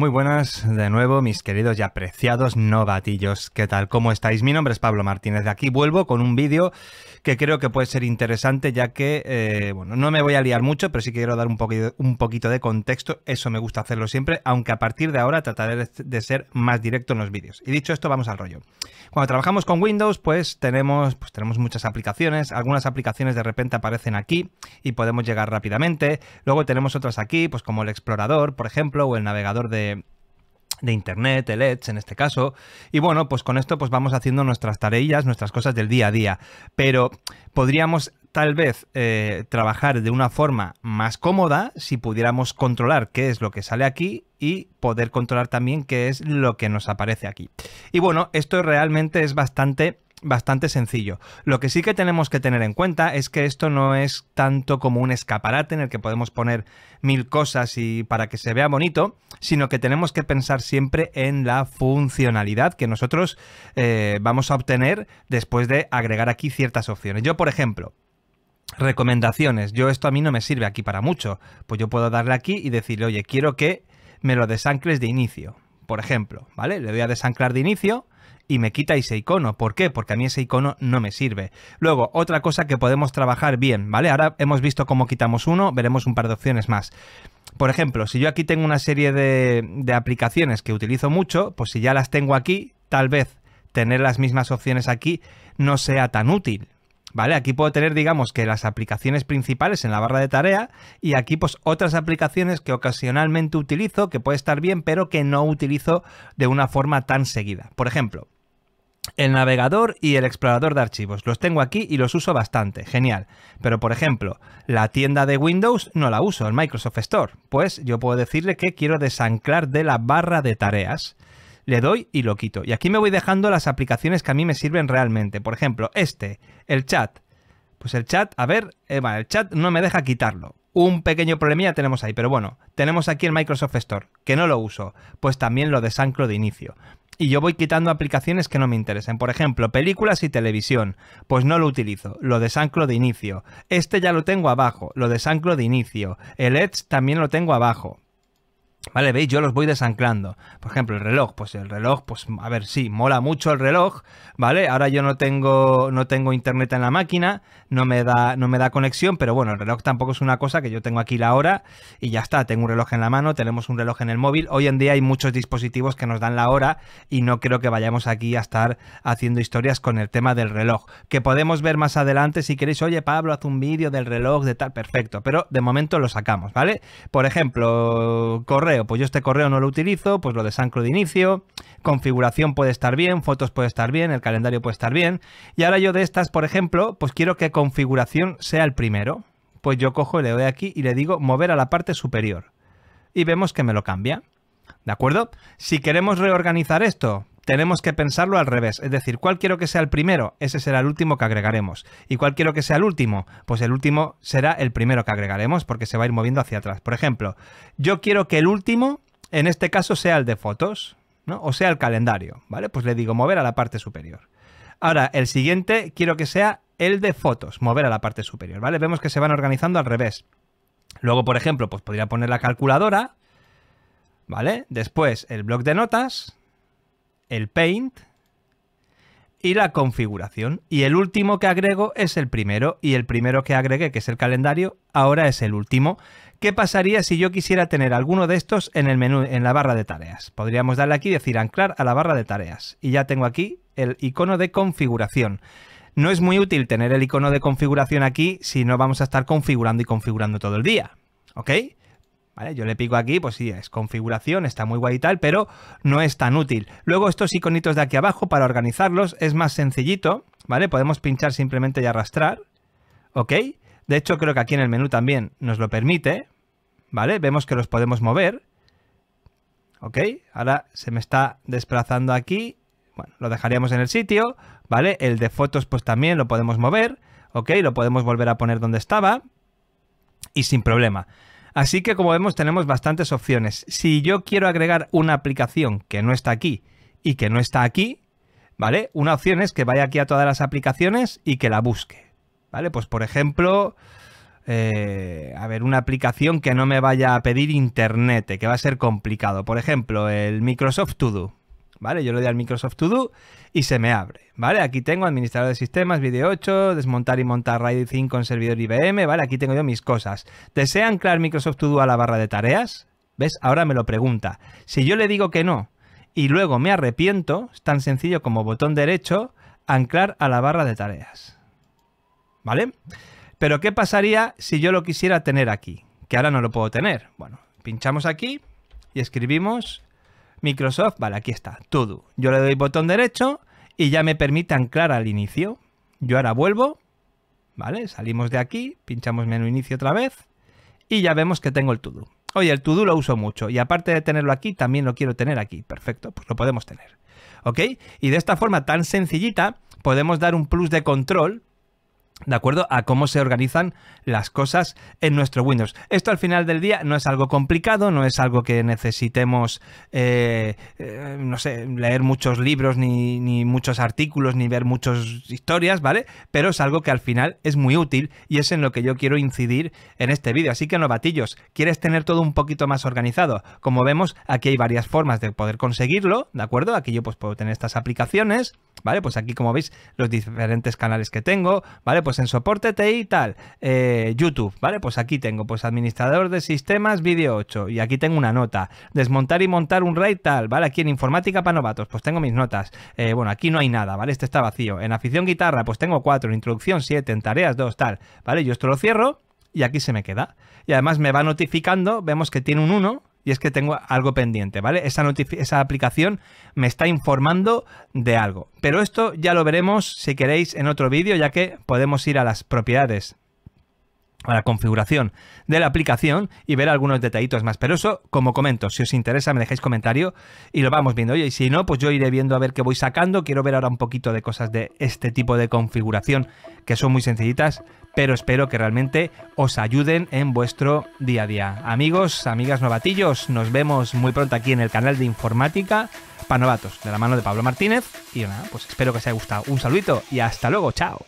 Muy buenas de nuevo, mis queridos y apreciados novatillos. ¿Qué tal? ¿Cómo estáis? Mi nombre es Pablo Martínez. De aquí vuelvo con un vídeo que creo que puede ser interesante, ya que, eh, bueno, no me voy a liar mucho, pero sí quiero dar un poquito, un poquito de contexto. Eso me gusta hacerlo siempre, aunque a partir de ahora trataré de ser más directo en los vídeos. Y dicho esto, vamos al rollo. Cuando trabajamos con Windows, pues tenemos, pues tenemos muchas aplicaciones. Algunas aplicaciones de repente aparecen aquí y podemos llegar rápidamente. Luego tenemos otras aquí, pues como el explorador, por ejemplo, o el navegador de de, internet, el e en este caso. Y bueno, pues con esto pues vamos haciendo nuestras tareas, nuestras cosas del día a día. Pero podríamos tal vez eh, trabajar de una forma más cómoda si pudiéramos controlar qué es lo que sale aquí y poder controlar también qué es lo que nos aparece aquí. Y bueno, esto realmente es bastante bastante sencillo. Lo que sí que tenemos que tener en cuenta es que esto no es tanto como un escaparate en el que podemos poner mil cosas y para que se vea bonito, sino que tenemos que pensar siempre en la funcionalidad que nosotros eh, vamos a obtener después de agregar aquí ciertas opciones. Yo, por ejemplo, recomendaciones. Yo esto a mí no me sirve aquí para mucho. Pues yo puedo darle aquí y decirle, oye, quiero que me lo desancles de inicio. Por ejemplo, ¿vale? Le doy a desanclar de inicio y me quita ese icono. ¿Por qué? Porque a mí ese icono no me sirve. Luego, otra cosa que podemos trabajar bien, ¿vale? Ahora hemos visto cómo quitamos uno, veremos un par de opciones más. Por ejemplo, si yo aquí tengo una serie de, aplicaciones que utilizo mucho, pues si ya las tengo aquí, tal vez tener las mismas opciones aquí no sea tan útil, ¿Vale? Aquí puedo tener, digamos, que las aplicaciones principales en la barra de tarea y aquí pues otras aplicaciones que ocasionalmente utilizo, que puede estar bien, pero que no utilizo de una forma tan seguida. Por ejemplo, el navegador y el explorador de archivos. Los tengo aquí y los uso bastante, genial. Pero por ejemplo, la tienda de Windows no la uso, el Microsoft Store. Pues yo puedo decirle que quiero desanclar de la barra de tareas. Le doy y lo quito. Y aquí me voy dejando las aplicaciones que a mí me sirven realmente. Por ejemplo, este, el chat. Pues el chat, a ver, eh, el chat no me deja quitarlo. Un pequeño problemilla tenemos ahí, pero bueno, tenemos aquí el Microsoft Store, que no lo uso, pues también lo desanclo de inicio y yo voy quitando aplicaciones que no me interesen. Por ejemplo, películas y televisión. Pues no lo utilizo. Lo desanclo de inicio. Este ya lo tengo abajo. Lo desanclo de inicio. El Edge también lo tengo abajo. ¿Vale? ¿Veis? Yo los voy desanclando. Por ejemplo, el reloj. Pues el reloj, pues a ver, sí, mola mucho el reloj, ¿vale? Ahora yo no tengo, no tengo internet en la máquina, no me, da, no me da conexión, pero bueno, el reloj tampoco es una cosa que yo tengo aquí la hora y ya está. Tengo un reloj en la mano, tenemos un reloj en el móvil. Hoy en día hay muchos dispositivos que nos dan la hora y no creo que vayamos aquí a estar haciendo historias con el tema del reloj. Que podemos ver más adelante si queréis, oye Pablo, haz un vídeo del reloj, de tal, perfecto. Pero de momento lo sacamos, ¿vale? Por ejemplo, corre pues yo este correo no lo utilizo, pues lo desancro de inicio, configuración puede estar bien, fotos puede estar bien, el calendario puede estar bien. Y ahora yo de estas, por ejemplo, pues quiero que configuración sea el primero. Pues yo cojo y le doy aquí y le digo mover a la parte superior. Y vemos que me lo cambia. ¿De acuerdo? Si queremos reorganizar esto, tenemos que pensarlo al revés. Es decir, ¿cuál quiero que sea el primero? Ese será el último que agregaremos. ¿Y cuál quiero que sea el último? Pues el último será el primero que agregaremos porque se va a ir moviendo hacia atrás. Por ejemplo, yo quiero que el último, en este caso, sea el de fotos, ¿no? O sea, el calendario, ¿vale? Pues le digo mover a la parte superior. Ahora, el siguiente quiero que sea el de fotos, mover a la parte superior, ¿vale? Vemos que se van organizando al revés. Luego, por ejemplo, pues podría poner la calculadora, ¿vale? Después el bloc de notas, el Paint y la configuración. Y el último que agrego es el primero. Y el primero que agregué, que es el calendario, ahora es el último. ¿Qué pasaría si yo quisiera tener alguno de estos en el menú, en la barra de tareas? Podríamos darle aquí y decir anclar a la barra de tareas. Y ya tengo aquí el icono de configuración. No es muy útil tener el icono de configuración aquí si no vamos a estar configurando y configurando todo el día. ¿Ok? Yo le pico aquí, pues sí, es configuración, está muy guay y tal, pero no es tan útil. Luego estos iconitos de aquí abajo, para organizarlos, es más sencillito, ¿vale? Podemos pinchar simplemente y arrastrar, ¿ok? De hecho, creo que aquí en el menú también nos lo permite, ¿vale? Vemos que los podemos mover, ¿ok? Ahora se me está desplazando aquí, bueno, lo dejaríamos en el sitio, ¿vale? El de fotos pues también lo podemos mover, ¿ok? Lo podemos volver a poner donde estaba y sin problema. Así que como vemos tenemos bastantes opciones. Si yo quiero agregar una aplicación que no está aquí y que no está aquí, ¿vale? Una opción es que vaya aquí a todas las aplicaciones y que la busque. ¿Vale? Pues por ejemplo, eh, a ver, una aplicación que no me vaya a pedir internet, que va a ser complicado. Por ejemplo, el Microsoft To Do. ¿vale? Yo le doy al Microsoft To Do y se me abre, ¿vale? Aquí tengo administrador de sistemas, video 8, desmontar y montar RAID 5 en servidor IBM, ¿vale? Aquí tengo yo mis cosas. ¿Desea anclar Microsoft To Do a la barra de tareas? ¿Ves? Ahora me lo pregunta. Si yo le digo que no y luego me arrepiento, es tan sencillo como botón derecho, anclar a la barra de tareas. ¿Vale? Pero ¿qué pasaría si yo lo quisiera tener aquí? Que ahora no lo puedo tener. Bueno, pinchamos aquí y escribimos Microsoft, vale, aquí está, todo. Yo le doy botón derecho y ya me permite anclar al inicio. Yo ahora vuelvo, ¿vale? Salimos de aquí, pinchamos menú inicio otra vez y ya vemos que tengo el todo. Oye, el todo lo uso mucho y aparte de tenerlo aquí, también lo quiero tener aquí. Perfecto, pues lo podemos tener. ¿Ok? Y de esta forma tan sencillita podemos dar un plus de control de acuerdo a cómo se organizan las cosas en nuestro Windows. Esto al final del día no es algo complicado, no es algo que necesitemos, eh, eh, no sé, leer muchos libros, ni, ni muchos artículos, ni ver muchas historias, ¿vale? Pero es algo que al final es muy útil y es en lo que yo quiero incidir en este vídeo. Así que novatillos, ¿quieres tener todo un poquito más organizado? Como vemos, aquí hay varias formas de poder conseguirlo, ¿de acuerdo? Aquí yo pues puedo tener estas aplicaciones, ¿vale? Pues aquí como veis los diferentes canales que tengo, ¿vale? Pues pues en soporte TI tal, eh, YouTube, ¿vale? Pues aquí tengo, pues administrador de sistemas, vídeo 8, y aquí tengo una nota. Desmontar y montar un RAID tal, ¿vale? Aquí en informática para novatos, pues tengo mis notas. Eh, bueno, aquí no hay nada, ¿vale? Este está vacío. En afición guitarra, pues tengo 4, en introducción 7, en tareas 2, tal, ¿vale? Yo esto lo cierro y aquí se me queda. Y además me va notificando, vemos que tiene un 1, y es que tengo algo pendiente, ¿vale? Esa, aplicación me está informando de algo. Pero esto ya lo veremos si queréis en otro vídeo, ya que podemos ir a las propiedades a la configuración de la aplicación y ver algunos detallitos más. Pero eso, como comento, si os interesa me dejáis comentario y lo vamos viendo. Oye, y si no, pues yo iré viendo a ver qué voy sacando. Quiero ver ahora un poquito de cosas de este tipo de configuración que son muy sencillitas, pero espero que realmente os ayuden en vuestro día a día. Amigos, amigas novatillos, nos vemos muy pronto aquí en el canal de Informática para Novatos, de la mano de Pablo Martínez. Y nada, pues espero que os haya gustado. Un saludito y hasta luego, chao.